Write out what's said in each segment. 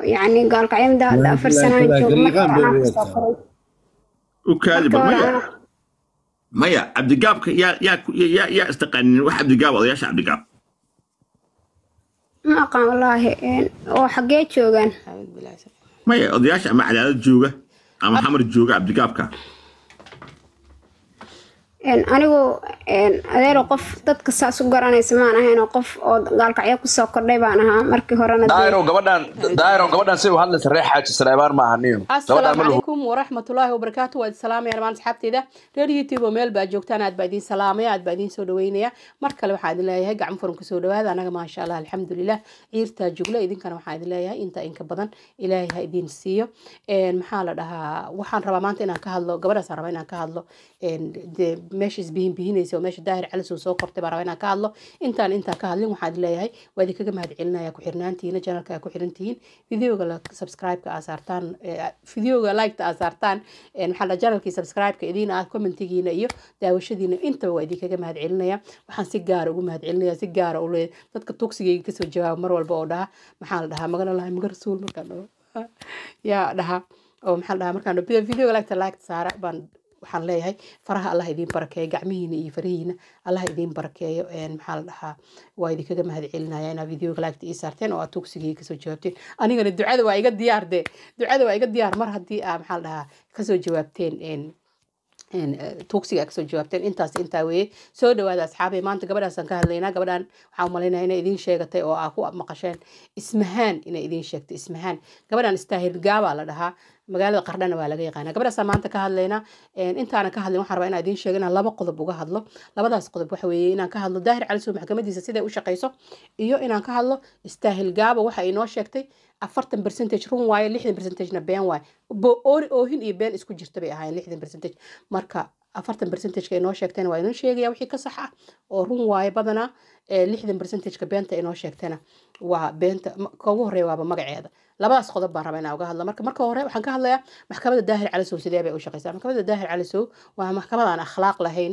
يعني قال قاعد ده أفر سنة وكاذبة ميا ميا عبد القاب يا يا يا يا استقن وح عبد القاب وياش عبد القاب ما قام والله oo xageed joogan maya odayaasha ama cadaalad jooga ama xamar jooga cabdigaabka anigoo adeero qof dadka saas u garanaysa maan ahaynoo qof oo gaalkacyo kusoo kordhay baan ahaa markii horenadaairow gabadhan say u hadlaysa reer xaaji saleebaan ma aha niyo assalaamu calaykum waraxmatullaahi wabarakaatu waa idin salaamaya dhammaan asxaabteyda reer youtube oo meel baa joogtaan aad baa idiin salaamaya aad baa idiin soo dhaweynaya mar kale waxaa idin leeyahay gacan furan kusoo dhawaada anaga maasha allah alxamdulilah ciirtaa jugla idinkana waxaa idin leeyahay inta inka badan ilaahay ha idin siiyo maxaa la dhahaa waxaan rabaa maanta inaan ka hadlo gabadhaasaan rabaa inaan ka hadlo meesha isbihinbihinaysa oo meesha daahir calisow soo qortay baa inaan ka hadlo intaan intaa ka hadlin waxaan leeyahay waa idinkaga mahad celinaya ku xirnaantiina janalka ku xirantihiin videoga subscribe-ka aa saartaan videoga like aa saartaan maxaa janalkii subscribe-ka idiina ah, commentigiina iyo daawashadiina intaba waa idinkaga mahad celinaya waxaan si gaara ah ugu mahad celinaya si gaara ah u dadka togsigayga kasoo jawaaba mar walba oo dhaha maxaa la dhahaa magana lahay maga rasuul markaan yaa dhaha oo maxaa la dhahaa markaan video like-ta like saara baan waxaan leeyahay faraha allah idiin barakeeyo gacmihiina iyo farahiina allah idiin barakeeyo maxaa la dhahaa waa idinkaga mahadcelinaya inaa videoga laagta ii saarteen oo aad tugsigii kasoo jawaabteen anigana ducada waa iga diyaar ducada waa iga diyaar mar haddii aa maxaa la dhahaa kasoo jawaabteen eh, tuugsiga kasoo jawaabteen intaas intaa weeye soo dhawaada asxaabay maanta gabadhaasaan ka hadlaynaa gabadhaan waxaan umalaynaya inay idiin sheegatay oo aa ku maqasheen ismahaan inay idiin sheegtay ismahaan gabadhaan istahirgaabaa la dhahaa magaalada qardhana waa laga yaqaana gabadhaasa maanta ka hadlayna intaana ka hadlin waxaan rabaa inaa idiin sheego inaan laba qodob uga hadlo labadaas qodob waxa weeye inaan ka hadlo daahir cali sow maxkamadiisa siday u shaqeyso iyo inaan ka hadlo istaahil gaaba waxa ay noo sheegtay afartan percentage run waaye lixdan percentagena been waaye oohin iyo been isku jirta bay ahaayeen lixdan percentage marka afartan bercentageka inoo sheegteen waa idin sheegaya wixii ka sax ah oo run waaye badanaa lixdan bercentageka beenta inoo sheegtana waa beenta kogu horeeya waaba magaceeda labadaas qodob baan rabaa inaan uga hadla marka marka hore waxaan ka hadlayaa maxkamadda daahir calisow sidee bay u shaqeysaa maxkamadda daahir calisow waa maxkamad aan akhlaaq lahayn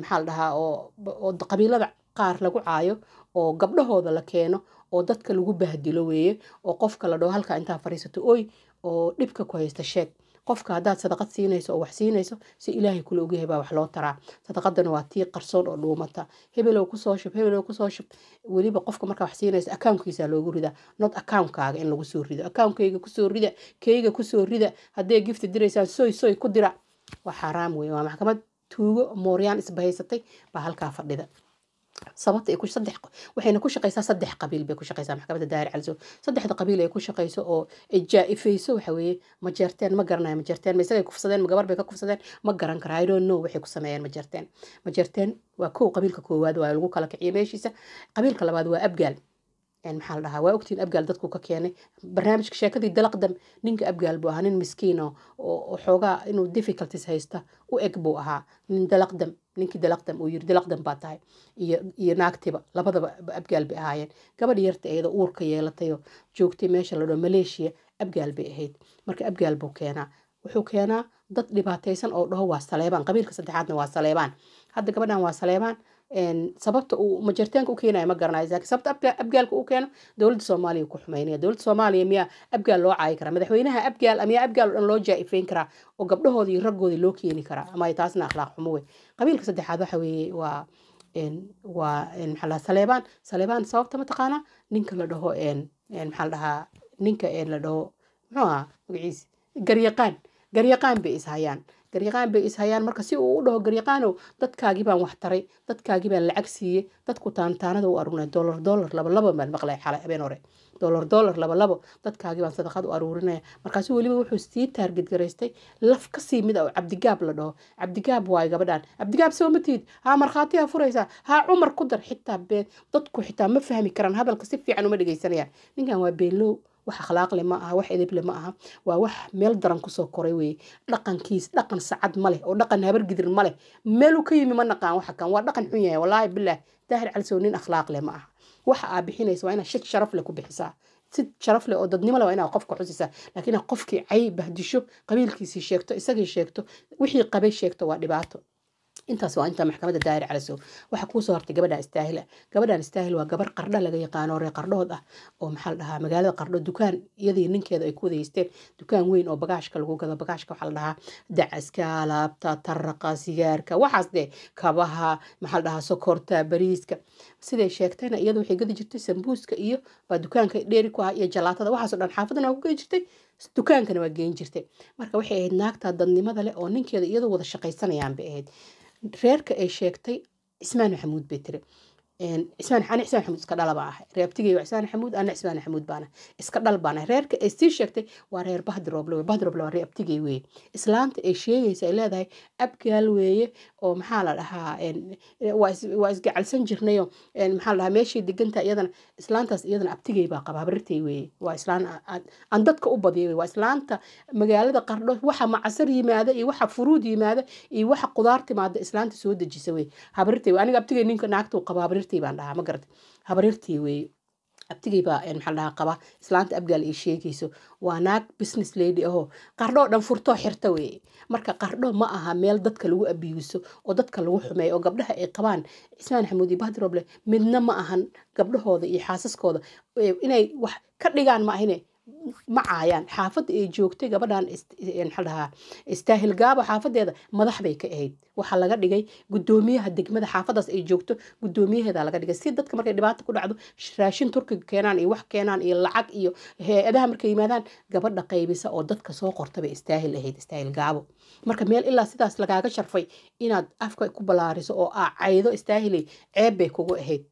maxaa la dhahaa oo qabiilada qaar lagu caayo oo gabdhahooda la keeno oo dadka lagu bahdilo weeye oo qofka la dhaho halkaa intaa fariisato oy oo dhibka ku haysta sheeg qofka haddaad sadaqad siinayso oo wax siinayso si ilaahay kula ogyahay baa wax loo taraa sadaqadana waa tii qarsoon oo dhuumata hebelow kusoo shub hebelow kusoo shub weliba qofka markaa wax siinayso accounkiisa loogu rida not accountkaaga in lagu soo rido accountkyga kusoo rida keyga kusoo rida haddee gifti diraysaan soy soy ku dira waa xaaraam wey waa maxkamad tuugo mooryaan isbahaysatay baa halkaa fadhida sababta ay ku ku shaqaysaa saddex qabiil bay ku shaqaysaa maxkamadda daari calzo saddexda qabiil ay ku shaqayso oo jaa'ifayso waxa weeye ma ma garanayo ma ma isagay kufsadeen ma gabar bay ka kufsadeen ma garan kara i waxay ku sameeyeen ma jeerteen waa kow qabiilka koowaad waa lagu kala kiciyo meeshiisa qabiilka labaad waa abgaal maxaa la dhahaa waa ogtiin abgaal dadku ka keenay barnaamijka sheekadii dalaq dam ninka abgaal buu ahaa nin miskiin oo xoogaa inuu difficulties haysta u eg buu ahaa nin dalaq ninkii dalaq uu yiri dalaq baa tahay iyo iyo naagtiba labadaba abgaal bay ahaayeen gabadh yarta iyadoo uurka yeelatay joogtay meesha la dhao maleeshiya abgaal bay ahayd marka abgaal buu keenaa wuxuu keenaa dad dhibaataysan oo dhaho waa saleebaan qabiilka saddexaadna waa saleebaan hadda gabadhan waa saleebaan sababta uu majiritaanka u keenayo ma garanayo laakiin sababta abgaalka uu keeno dowladda soomaaliya ku xumaynaya dowladda soomaaliya miyaa abgaal loo caayi karaa madaxweynaha abgaal miyaa abgaal oo dhan loo jaa'ifayn karaa oo gabdhahooda iyo raggooda loo keeni karaa ama taasna akhlaaq xumo wey qabiilka saddexaad waxa weeye waa waa maxaa lahaa saleebaan saleebaan sababta mataqaanaa ninka la dhaho maxaa la dhahaa ninka la dhaho muxuu ahaa magaciisa garyaqaan garyaqaan bay is hayaan garyaqaan bay ishayaan marka si uu u dhaho garyaqaanow dadkaagii baan wax dadkaagii baan lacag siiyey dadku taantaanada u aruurinay dolar dolar laba baan maqlay xalay habeen hore dolar dolar laba dadkaagii baan sadaqad u aruurinaya markaasu weliba wuxuu sii taargedgaraystay laf kasii mid ah oo cabdigaab la dhaho cabdigaab waayo gabadhaan cabdigaab soo ma tihid haa markhaatiyaa furaysaa haa cumar ku dar xitaa been dadku xitaa ma fahmi karaan hadalka si fiican uma dhegaysanayaan ninkan waa beenlow wax akhlaaqle ma aha wax edeble ma aha waa wax meel daran kusoo koray weye dhaqankiis dhaqan sacad ma leh oo dhaqan habar gidir meeluu ka yimi ma naqaan waxa waa dhaqan xun yahay wallaahi bilaah daahir calisow nin akhlaaqle ma aha waxa aa bixinaysa waa inaad shig sharaf leh ku bixisaa si sharaf oo dadnimo leh waa inaad qofka xusisaa laakiin qofkii cay bahdisho qabiilkiisii sheegto isagii sheegto wixii qabay sheegto waa dhibaato intaas waa inta maxkamadda daa'ir calisow waxaa kuusoo hortay gabadhan istaahila gabadhan istaahil waa gabar qardha laga yaqaano reer qardhood ah oo maxaa la magaalada qardho dukaan iyadii ninkeeda ay ku wadaysteen dukaan weyn oo bagaashka lagu gado bagaashka waxaa la dacaska alaabta taraqa sigaarka waxaas dee kabaha maxaa la sokorta bariiska siday sheegtayna iyada waxay gadi jirtay sambuuska iyo baa dukaanka dheeri ku ah iyo jalaatada waxaasoo dhan xaafadana waa ku gadi jirtay dukaankana waa geyn jirtay marka waxay ahayd naagta dadnimada leh oo ninkeeda iyadoo wada shaqaysanayaanbay ahayd reerka ay sheegtay cismaan maxamuud bay tiri cismaan xaan cismaan xamuud iska dhala baa ahay reebtigeeyo cismaan xamuud ana cismaan xamuud baana iska dhal baana reerka ay sii sheegtay waa reer bahdi rooble wey bahdi waa reebtigey weeye islaanta ay sheegaysa ay leedahay abgaal weeye oo maxaa la dhahaa waa isgacalsan jirnayo maxaa la dhahaa meeshay degantaa iyadana islaantaas iyadana abtigey baa qabaa barirtay weeye waa islaan aan dadka u badiyay waa islaanta magaalada qardho waxa macasar yimaada iyo waxa furuud yimaada iyo waxa qudaar timaada islaanta soo dejisa weye habarirtay aniga abtigey ninka naagtuu qabaa habaryartii baan dhahaa ma garata habaryartii weeye abtigiibaa maxaa dhahaa qaba islaanta abgaal ay sheegayso waa naag business lady ahoo qardhoo dhan furtoo xirta weeye marka qardho ma aha meel dadka lagu abiyuuso oo dadka lagu xumeeyo oo gabdhaha ay qabaan cismaan xamuud iyo baadiroble midna ma ahan gabdhahooda iyo xaasaskooda inay wax ka dhigaan ma ahine ma xaafada xaafadda ay joogtay gabadhan maxaadhahaa istaahil gaabo xaafadeeda madax bay ka ahayd waxaa laga dhigay gudoomiyaha degmada xaafadaas ay joogto gudoomiyaheeda laga dhigay si dadka markay dhibaato ku dhacdo raashin turkiga keenaan iyo wax keenaan iyo lacag iyo hay-adaha markay yimaadaan gabadha qaybisa oo dadka soo qorta istaahil ahayd istaahil gaabo marka meel ilaa sidaas lagaaga sharfay inaad afka ku balaariso oo aa caydo istaahilay ceeb bay kugu ahayd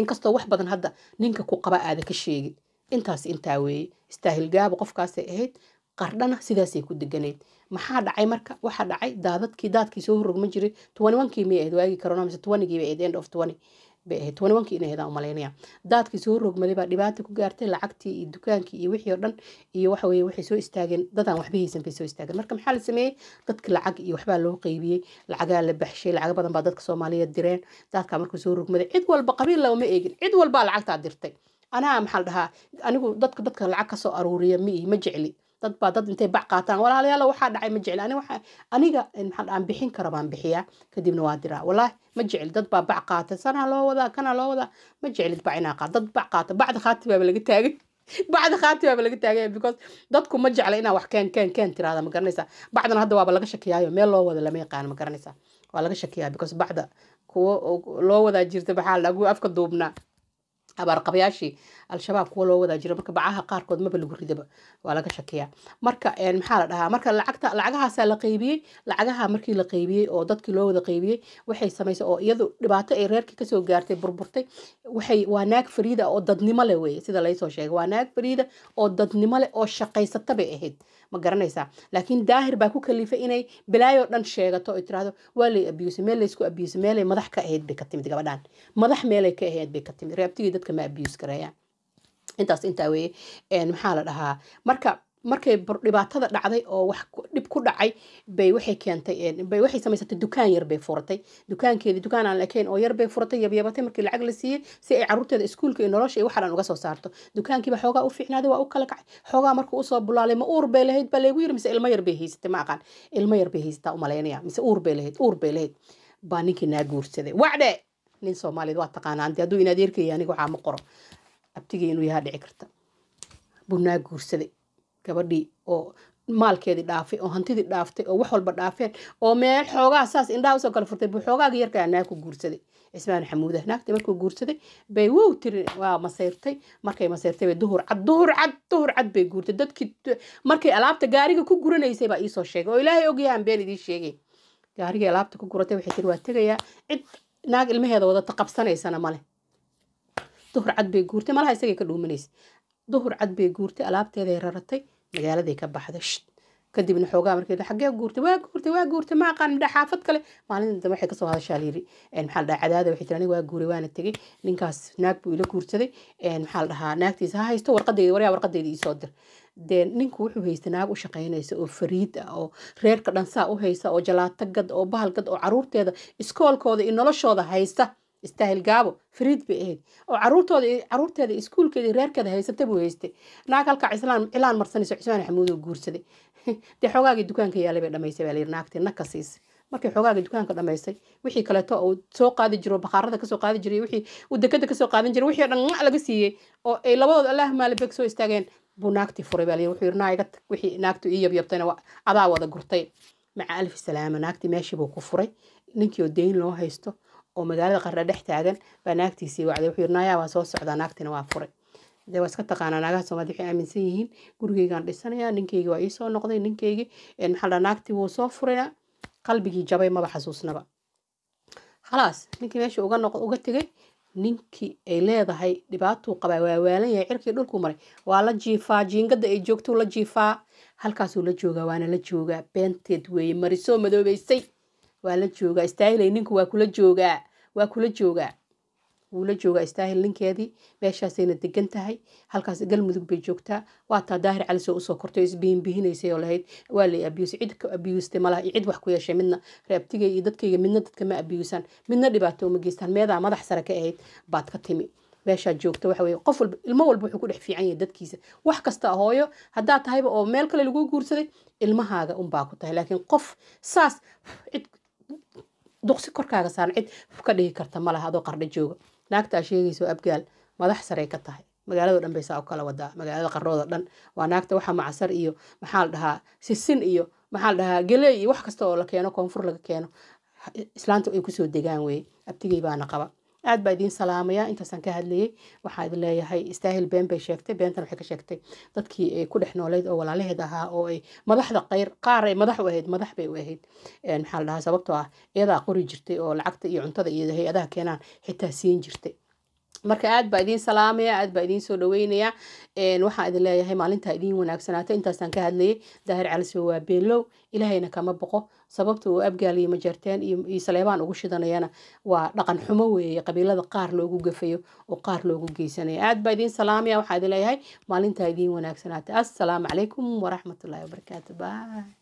inkastoo wax badan hadda ninka ku qaba aada ka sheegin intaas intaa weeye istaahilgaabo qofkaasay ahayd qardhana sidaasay ku deganayd maxaa dhacay marka waxaa dhacay daadadkii daadkii soo horogma jiray tobankii may ahayd waagii corona mise tobankii bay ahayd end of tobani bay ahayd umalaynaya daadkii soo horogmaday dhibaata ku gaartay lacagtii iyo dukaankii iyo wixii oo dhan iyo waxa waxay soo istaageen dadaan waxba haysan bay soo istaageen marka maxaa la sameeyey dadki lacag iyo waxbaa loo qeybiyey lacagaa la baxshay lacaga badan baa dadka soomaaliyeed direen daadkaa markuu soo horogmaday cid walba qabiil eegin cid walbaa lacagtaa dirtay anaa maxaa la dhahaa anigu dadka dadka lacag ka aruuriya ma jecli dad baa dad intay bac qaataan walaalayaal waxaa dhacay ma jecli aniga eh, maxaan bixin kara baan bixiyaa kadibna waa diraa walaahi ma jecli dad baa bac qaata sanaa loo wadaa kanaa loo wadaa ma jeclid bac inaa qaata dad bac qaata bacda khaati baaba laga taagay bacda khaati baaba laga taagay because dadku ma jecla inaa wax keen keen keen tiraada ma garanaysaa bacdana hadda waaba laga shakiyaayo meel loo wada lama yaqaan ma garanaysaa waa laga shakiyaa because bacda kuwo loo wadaa jirta maxaa la afka duubnaa abaarqabayaashii al-shabaab kuwa loo wadaa jiro marka bacaha qaarkood maba lagu ridaba waa laga shakiyaa marka maxaa la dhahaa marka lacagta lacagahaasaa la qeybiyey lacagaha markii la qeybiyey oo dadkii loo wada qeybiyey waxay samaysay oo iyadu dhibaato ay reerkii kasoo gaartay burburtay waxay waa naag fariida oo dadnimo leh weeye sida laysoo sheegay waa naag fariida oo dadnimo leh oo shaqaysata bay ahayd ma garanaysaa laakiin daahir baa ku kalifay inay bilaayoo dhan sheegato oy tirahdo waa lay abiyuse meel laysku abiyuse meelay madax ka ahayd bay ka timid gabadhaan madax meelay ka ahayd bay ka timid reebtigii dadka ma abuse gareeyaan intaas intaa weeye maxaa la dhahaa marka markay dhibaatada dhacday oo wax dhib ku dhacay bay waxay keentay bay waxay samaysatay dukaan yar bay furatay dukaankeedii dukaan aan laekayn oo yar bay furatay yabyabatay markii lacag la siiyey si ay caruurteeda iskuulka iyo nolosha iyo waxaan uga soo saarto dukaankiiba xoogaa u fiicnaaday waa u kala kacay xoogaa markuu usoo bulaalay ma uur bay lahayd baa laygu yiri mise ilmo yar bay haysatay ma aqaan ilmo yar bay haysataa umalaynaya mise uur bay lahayd uur bay lahayd baa ninkii naa guursaday wacde nin soomaaliyeed waa taqaanaan hadduu inaad erkaya aniga waxaa ma qoro abtigii inuu yahaa dhici karta buu naa guursaday gabadhii oo maalkeedii dhaafay oo hantidii dhaaftay oo wax walba dhaafeen oo meel xoogaha saas indhaha usoo kala furtay buu xoogaagi yarkaa naag guursaday cismaan xamuudah naagtii markuu guursaday bay wow tiri waa masayrtay markay masayrtay bay duhur cad duhur cad duhur cad bay guurtay dadkii markay alaabta gaariga ku guranaysay baa iisoo sheegay oo ilaahay ogyahan been idiin sheegay gaarigii alaabta ku guratay waxay tiri waa tegayaa cid naag ilmaheeda wadata qabsanaysana male duhur cad bay guurtay malaha isagay ka dhuumanaysay duhur cad bay guurtay alaabteeday raratay magaaladay ka baxday kadibna xoogaa markeed xagee guurtay waa guurtay waa guurtay ma aqaan midha xaafad kale maalinta dambe waxay kasoo hadashaa layiri maxaa la dhahaa cadaada waxay tiri waa guuray waana tegey ninkaas naag buu ila guursaday maxaa la dhahaa naagtiisa ha haysto warqadeyda waryaa warqadeyda iisoo dir dee ninku wuxuu haystay naag u shaqaynaysa oo fariid ah oo reerka dhansaa u haysa oo jalaato gad oo bahal gad oo caruurteeda iskoolkooda iyo noloshooda haysta istaahil gaabo fariid bay ahayd oo caruurtooda caruurteeda iskuulkeeda reerkeeda haysata buu haystay naag halkaa cilaan marsanayso cismaan xamuud oo guursaday dee xoogaagii dukaanka yaalay bay dhamaysay baa layidhi naagtii nag ka siisay markii xoogaagii dukaanka dhamaysay wixii kaleeto uu soo qaadi jiro bakhaarada kasoo qaadi jiray wixii uu kasoo qaadan jiray wixii dhan laga siiyey oo ay labadooda allah maalibeg soo istaageen buu naagtii furay baa layidhi wuxuu yidhi naa wixii naagtu ii yabyabtayna adaa wada gurtay maca alfi salaama naagtii meeshii buu ku furay ninkii oo deyn loo haysto oo magaalada qara dhex taagan baa naagtiisii wacday wuxuu yiri naayaa soo socdaa naagtina waa furay dee waa iska taqaanaa naagaha soomaalida waxay aaminsan yihiin gurigeygaan dhisanayaa ninkeygii waa iisoo noqday ninkeygii maxaa dhaa naagtii wuu soo furayna qalbigii jabay maba xasuusnaba khalaas ninkii meesha uga noq uga tegay ninkii ay leedahay dhibaatuu qabaa waa waalan yahay cirkii dhulkuu maray waa la jiifaa jiingada ay joogtou la jiifaa halkaasuu la joogaa waana la joogaa beenteed weeye marisoo madoobeysay waa la joogaa istaahil ninku waa kula joogaa waa kula joogaa wuu la joogaa istaahil ninkeedii meeshaasayna degan tahay halkaas galmudug bay joogtaa waataa daahir cali soo usoo kortay isbihinbihinaysay oo lahayd waa lay abiyus cid ka abiyuustay malaha cid wax ku yeeshay midna reebtigay iyo dadkayga midna dadka ma abiyuusaan midna dhibaato uma geystaan meedaa madax sare ka ahayd baad ka timi meeshaa joogta waxa qof walba ilmo walba wuxuu ku dhex fiican yahay dadkiisa wax kasta hooyo haddaa tahayba oo meel kale lagu guursaday ilmahaaga unbaa ku tahay laakiin qof saas cid duqsi korkaaga saaran cid ka dhigi karta malaha adoo qardho jooga naagtaa sheegayso abgaal madax sarey ka tahay magaalado dhan bay saa u kala wadaa magaalada qarooda dhan waa naagta waxa macsar iyo maxaa la dhahaa sisin iyo maxaa la dhahaa geley iyo wax kasta oo la keeno koonfur laga keeno islaanta ay kusoo degaan weeye abtigay baana qaba aad baa idiin salaamaya intaasaan ka hadlayay waxaad leeyahay istaahil been bay sheegtay beentan waxay ka sheegtay dadkii ay eh, ku dhex nooleyd oo walaalaheed ahaa oo ay eh, madaxda qayr qaar ay eh, madax u ahayd madax bay u ahayd maxaa la dhahaa sababtoo ah iyadaa qori jirtay oo lacagta iyo cuntada iyo hay-adaha keenaan xitaa siin jirtay marka aad baa idiin salaamaya aad baa idiin soo dhaweynaya waxaan idin leeyahay maalintaa idiin wanaagsanaata intaasaan ka hadlayay daahir calisoo waa beenlow ilaahayna kama boqo sababta uu abgaaliyo majarteen iyo saleebaan ugu shidanayana waa dhaqan xumo weeye qabiilada qaar loogu gafayo oo qaar loogu geysanaya aad baa idiin salaamaya waxaan idin leeyahay maalintaa idiin wanaagsanaata assalaamu calaykum waraxmatullahi wabarakaatu bye